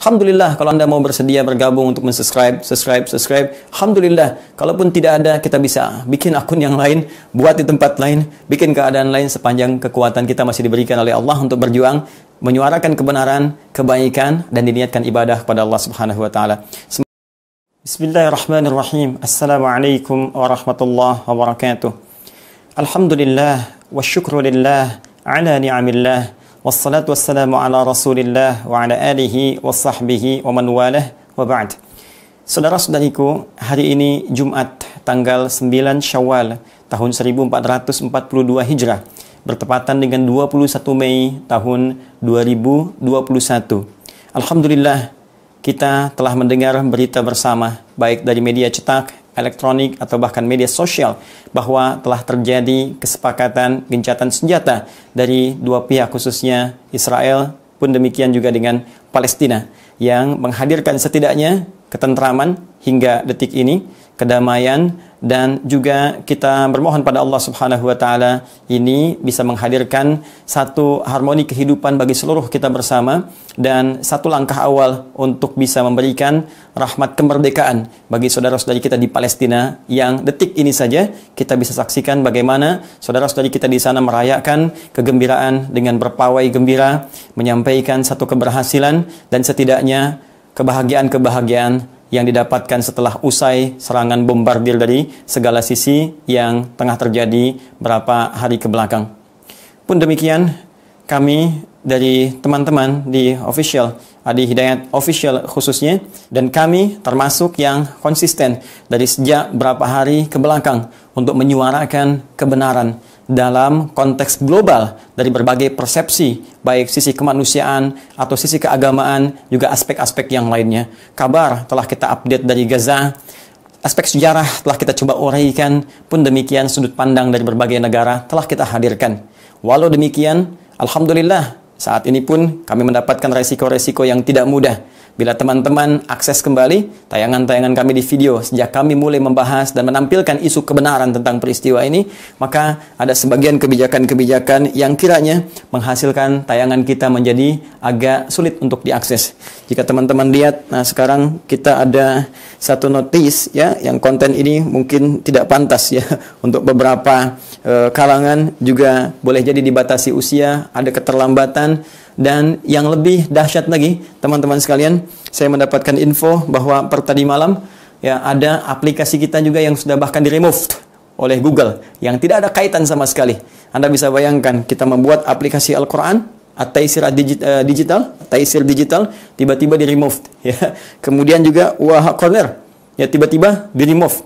Alhamdulillah kalau Anda mau bersedia bergabung untuk mensubscribe, subscribe, subscribe. Alhamdulillah. Kalaupun tidak ada, kita bisa bikin akun yang lain, buat di tempat lain, bikin keadaan lain sepanjang kekuatan kita masih diberikan oleh Allah untuk berjuang menyuarakan kebenaran, kebaikan dan diniatkan ibadah kepada Allah Subhanahu wa taala. Bismillahirrahmanirrahim. Assalamualaikum warahmatullahi wabarakatuh. Alhamdulillah wa syukru lillah ala ni'amillah Wassalatu wassalamu ala rasulillah wa ala alihi wa sahbihi wa man walah wa ba'd. Saudara-saudariku, hari ini Jumat tanggal 9 Syawal tahun 1442 Hijrah bertepatan dengan 21 Mei tahun 2021. Alhamdulillah kita telah mendengar berita bersama baik dari media cetak elektronik atau bahkan media sosial bahwa telah terjadi kesepakatan gencatan senjata dari dua pihak khususnya Israel pun demikian juga dengan Palestina yang menghadirkan setidaknya ketentraman hingga detik ini, kedamaian dan juga kita bermohon pada Allah Subhanahu wa taala ini bisa menghadirkan satu harmoni kehidupan bagi seluruh kita bersama dan satu langkah awal untuk bisa memberikan rahmat kemerdekaan bagi saudara-saudari kita di Palestina yang detik ini saja kita bisa saksikan bagaimana saudara-saudari kita di sana merayakan kegembiraan dengan berpawai gembira menyampaikan satu keberhasilan dan setidaknya kebahagiaan-kebahagiaan yang didapatkan setelah usai serangan bombardir dari segala sisi yang tengah terjadi berapa hari ke belakang. Pun demikian, kami dari teman-teman di official Adi ah, Hidayat official khususnya dan kami termasuk yang konsisten dari sejak berapa hari ke belakang untuk menyuarakan kebenaran dalam konteks global dari berbagai persepsi, baik sisi kemanusiaan atau sisi keagamaan, juga aspek-aspek yang lainnya. Kabar telah kita update dari Gaza, aspek sejarah telah kita coba uraikan, pun demikian sudut pandang dari berbagai negara telah kita hadirkan. Walau demikian, Alhamdulillah, saat ini pun kami mendapatkan resiko-resiko yang tidak mudah Bila teman-teman akses kembali tayangan-tayangan kami di video sejak kami mulai membahas dan menampilkan isu kebenaran tentang peristiwa ini, maka ada sebagian kebijakan-kebijakan yang kiranya menghasilkan tayangan kita menjadi agak sulit untuk diakses. Jika teman-teman lihat, nah sekarang kita ada satu notis ya yang konten ini mungkin tidak pantas ya untuk beberapa e, kalangan juga boleh jadi dibatasi usia, ada keterlambatan dan yang lebih dahsyat lagi, teman-teman sekalian, saya mendapatkan info bahwa per tadi malam ya ada aplikasi kita juga yang sudah bahkan di removed oleh Google yang tidak ada kaitan sama sekali. Anda bisa bayangkan kita membuat aplikasi Al-Qur'an at eh, digital, Taisir digital tiba-tiba di remove ya. Kemudian juga Wah Corner ya tiba-tiba di remove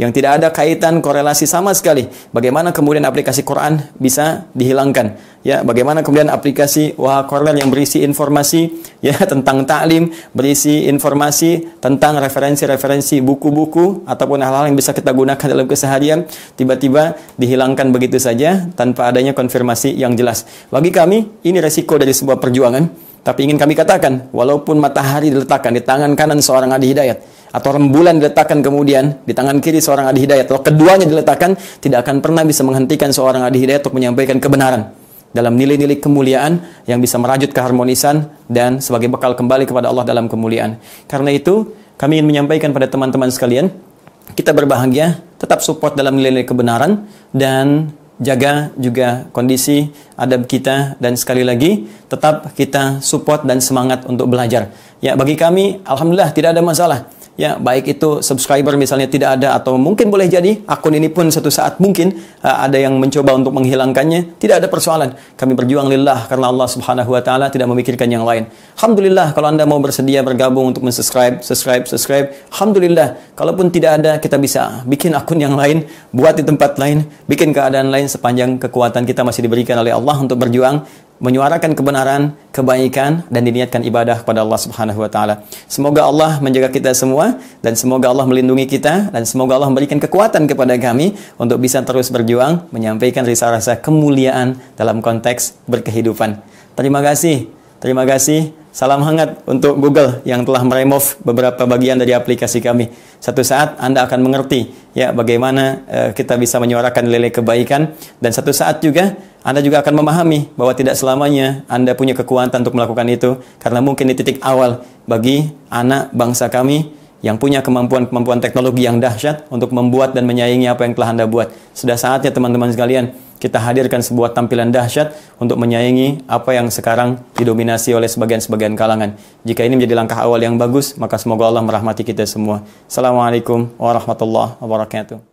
yang tidak ada kaitan korelasi sama sekali. Bagaimana kemudian aplikasi Quran bisa dihilangkan? Ya, bagaimana kemudian aplikasi Wah Quran yang berisi informasi ya tentang taklim, berisi informasi tentang referensi-referensi buku-buku ataupun hal-hal yang bisa kita gunakan dalam keseharian tiba-tiba dihilangkan begitu saja tanpa adanya konfirmasi yang jelas. Bagi kami, ini resiko dari sebuah perjuangan. Tapi ingin kami katakan, walaupun matahari diletakkan di tangan kanan seorang Adi Hidayat, atau rembulan diletakkan kemudian di tangan kiri seorang adi hidayat atau keduanya diletakkan tidak akan pernah bisa menghentikan seorang adi hidayat untuk menyampaikan kebenaran dalam nilai-nilai kemuliaan yang bisa merajut keharmonisan dan sebagai bekal kembali kepada Allah dalam kemuliaan. Karena itu, kami ingin menyampaikan pada teman-teman sekalian, kita berbahagia, tetap support dalam nilai-nilai kebenaran dan jaga juga kondisi adab kita dan sekali lagi tetap kita support dan semangat untuk belajar. Ya, bagi kami alhamdulillah tidak ada masalah ya baik itu subscriber misalnya tidak ada atau mungkin boleh jadi akun ini pun satu saat mungkin uh, ada yang mencoba untuk menghilangkannya tidak ada persoalan kami berjuang lillah karena Allah Subhanahu wa taala tidak memikirkan yang lain alhamdulillah kalau Anda mau bersedia bergabung untuk mensubscribe subscribe subscribe alhamdulillah kalaupun tidak ada kita bisa bikin akun yang lain buat di tempat lain bikin keadaan lain sepanjang kekuatan kita masih diberikan oleh Allah untuk berjuang menyuarakan kebenaran, kebaikan dan diniatkan ibadah kepada Allah Subhanahu wa taala. Semoga Allah menjaga kita semua dan semoga Allah melindungi kita dan semoga Allah memberikan kekuatan kepada kami untuk bisa terus berjuang menyampaikan rasa-rasa kemuliaan dalam konteks berkehidupan. Terima kasih. Terima kasih. Salam hangat untuk Google yang telah meremove beberapa bagian dari aplikasi kami. Satu saat Anda akan mengerti ya bagaimana uh, kita bisa menyuarakan lele kebaikan dan satu saat juga anda juga akan memahami bahwa tidak selamanya Anda punya kekuatan untuk melakukan itu karena mungkin di titik awal bagi anak bangsa kami yang punya kemampuan-kemampuan teknologi yang dahsyat untuk membuat dan menyaingi apa yang telah Anda buat. Sudah saatnya teman-teman sekalian, kita hadirkan sebuah tampilan dahsyat untuk menyaingi apa yang sekarang didominasi oleh sebagian-sebagian kalangan. Jika ini menjadi langkah awal yang bagus, maka semoga Allah merahmati kita semua. Assalamualaikum warahmatullahi wabarakatuh.